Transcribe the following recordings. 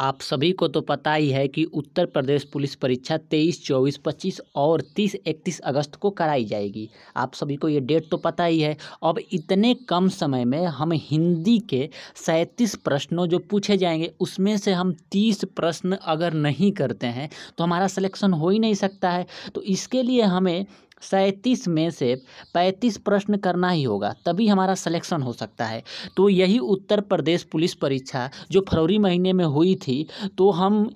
आप सभी को तो पता ही है कि उत्तर प्रदेश पुलिस परीक्षा 23, 24, 25 और 30, 31 अगस्त को कराई जाएगी आप सभी को ये डेट तो पता ही है अब इतने कम समय में हम हिंदी के सैंतीस प्रश्नों जो पूछे जाएंगे उसमें से हम 30 प्रश्न अगर नहीं करते हैं तो हमारा सिलेक्शन हो ही नहीं सकता है तो इसके लिए हमें सैंतीस में से पैंतीस प्रश्न करना ही होगा तभी हमारा सिलेक्शन हो सकता है तो यही उत्तर प्रदेश पुलिस परीक्षा जो फरवरी महीने में हुई थी तो हम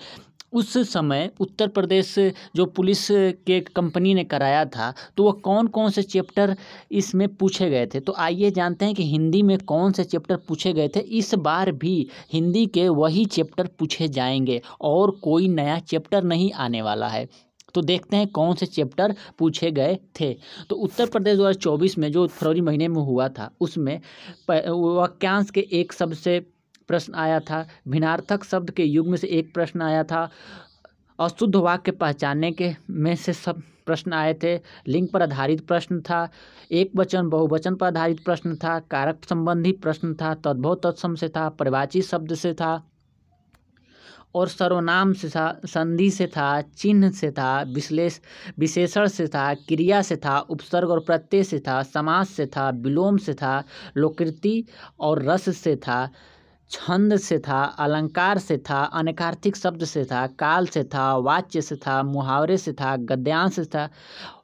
उस समय उत्तर प्रदेश जो पुलिस के कंपनी ने कराया था तो वह कौन कौन से चैप्टर इसमें पूछे गए थे तो आइए जानते हैं कि हिंदी में कौन से चैप्टर पूछे गए थे इस बार भी हिंदी के वही चैप्टर पूछे जाएंगे और कोई नया चैप्टर नहीं आने वाला है तो देखते हैं कौन से चैप्टर पूछे गए थे तो उत्तर प्रदेश दो में जो फरवरी महीने में हुआ था उसमें वाक्यांश के एक शब्द से प्रश्न आया था भिनार्थक शब्द के युग में से एक प्रश्न आया था अशुद्ध वाक्य पहचानने के में से सब प्रश्न आए थे लिंग पर आधारित प्रश्न था एक वचन बहुवचन पर आधारित प्रश्न था कारक संबंधी प्रश्न था तद्भव तत्सम से था परिवाची शब्द से था और सर्वनाम से था संधि से था चिन्ह से था विश्लेष विशेषण से था क्रिया से था उपसर्ग और प्रत्यय से था समास से था विलोम से था लोकृति और रस से था छंद से था अलंकार से था अनेकार्थिक शब्द से था काल से था वाच्य से था मुहावरे से था गद्यांश से था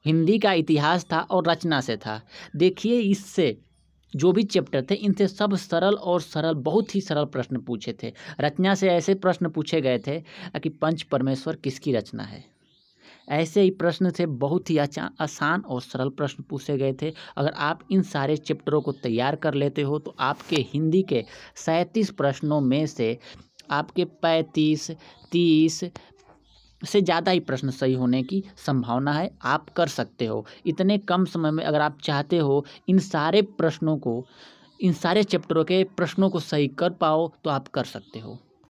हिंदी का इतिहास था और रचना से था देखिए इससे जो भी चैप्टर थे इनसे सब सरल और सरल बहुत ही सरल प्रश्न पूछे थे रचना से ऐसे प्रश्न पूछे गए थे कि पंच परमेश्वर किसकी रचना है ऐसे ही प्रश्न थे बहुत ही अच्छा, आसान और सरल प्रश्न पूछे गए थे अगर आप इन सारे चैप्टरों को तैयार कर लेते हो तो आपके हिंदी के सैंतीस प्रश्नों में से आपके पैंतीस तीस से ज़्यादा ही प्रश्न सही होने की संभावना है आप कर सकते हो इतने कम समय में अगर आप चाहते हो इन सारे प्रश्नों को इन सारे चैप्टरों के प्रश्नों को सही कर पाओ तो आप कर सकते हो